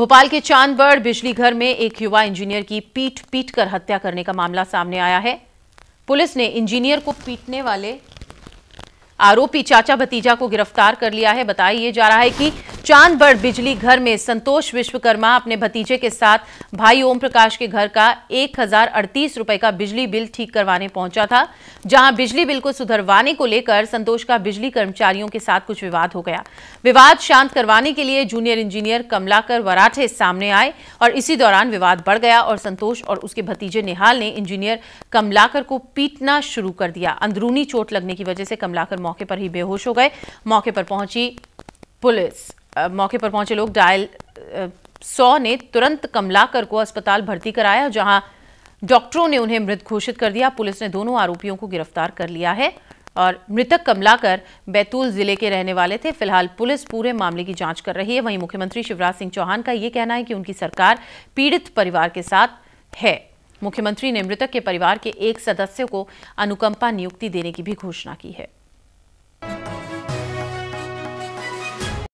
भोपाल के चांदबड़ बिजली घर में एक युवा इंजीनियर की पीट पीट कर हत्या करने का मामला सामने आया है पुलिस ने इंजीनियर को पीटने वाले आरोपी चाचा भतीजा को गिरफ्तार कर लिया है बताया जा रहा है कि चांदबड़ बिजली घर में संतोष विश्वकर्मा अपने भतीजे के साथ भाई ओम प्रकाश के घर का एक रुपए का बिजली बिल ठीक करवाने पहुंचा था जहां बिजली बिल को सुधरवाने को लेकर संतोष का बिजली कर्मचारियों के साथ कुछ विवाद हो गया विवाद शांत करवाने के लिए जूनियर इंजीनियर कमलाकर वराठे सामने आए और इसी दौरान विवाद बढ़ गया और संतोष और उसके भतीजे निहाल ने इंजीनियर कमलाकर को पीटना शुरू कर दिया अंदरूनी चोट लगने की वजह से कमलाकर मौके पर ही बेहोश हो गए मौके पर पहुंची पुलिस मौके पर पहुंचे लोग डायल सौ ने तुरंत कमलाकर को अस्पताल भर्ती कराया जहां डॉक्टरों ने उन्हें मृत घोषित कर दिया पुलिस ने दोनों आरोपियों को गिरफ्तार कर लिया है और मृतक कमलाकर बैतूल जिले के रहने वाले थे फिलहाल पुलिस पूरे मामले की जांच कर रही है वहीं मुख्यमंत्री शिवराज सिंह चौहान का ये कहना है कि उनकी सरकार पीड़ित परिवार के साथ है मुख्यमंत्री ने मृतक के परिवार के एक सदस्य को अनुकंपा नियुक्ति देने की भी घोषणा की है